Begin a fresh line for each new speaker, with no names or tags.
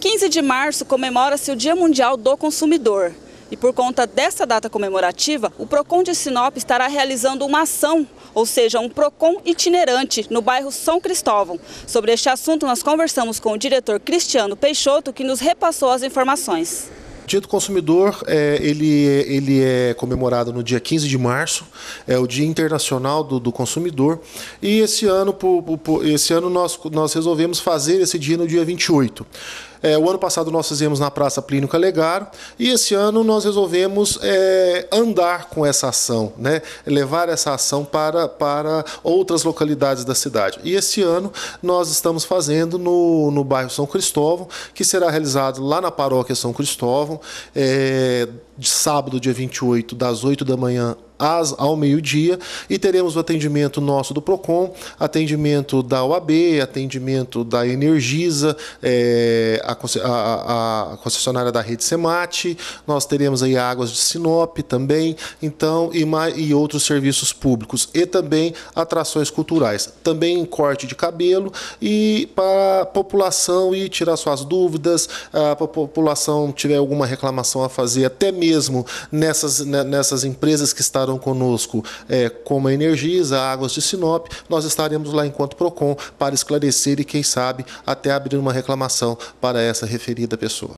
15 de março comemora-se o Dia Mundial do Consumidor. E por conta dessa data comemorativa, o PROCON de Sinop estará realizando uma ação, ou seja, um PROCON itinerante no bairro São Cristóvão. Sobre este assunto, nós conversamos com o diretor Cristiano Peixoto, que nos repassou as informações.
O Dia do Consumidor é, ele, ele é comemorado no dia 15 de março, é o Dia Internacional do, do Consumidor. E esse ano, por, por, esse ano nós, nós resolvemos fazer esse dia no dia 28. É, o ano passado nós fizemos na Praça Plínio Calegar e esse ano nós resolvemos é, andar com essa ação, né? levar essa ação para, para outras localidades da cidade. E esse ano nós estamos fazendo no, no bairro São Cristóvão, que será realizado lá na paróquia São Cristóvão, é, de sábado, dia 28, das 8 da manhã às, ao meio-dia e teremos o atendimento nosso do PROCON, atendimento da OAB, atendimento da Energisa, é, a, a, a, concessionária da rede Semate, nós teremos aí águas de Sinop também, então, e, e outros serviços públicos, e também atrações culturais, também corte de cabelo e para a população e tirar suas dúvidas, a população tiver alguma reclamação a fazer, até mesmo nessas, nessas empresas que estarão colaboraram conosco, é, como a Energisa, a Águas de Sinop, nós estaremos lá enquanto PROCON para esclarecer e, quem sabe, até abrir uma reclamação para essa referida pessoa.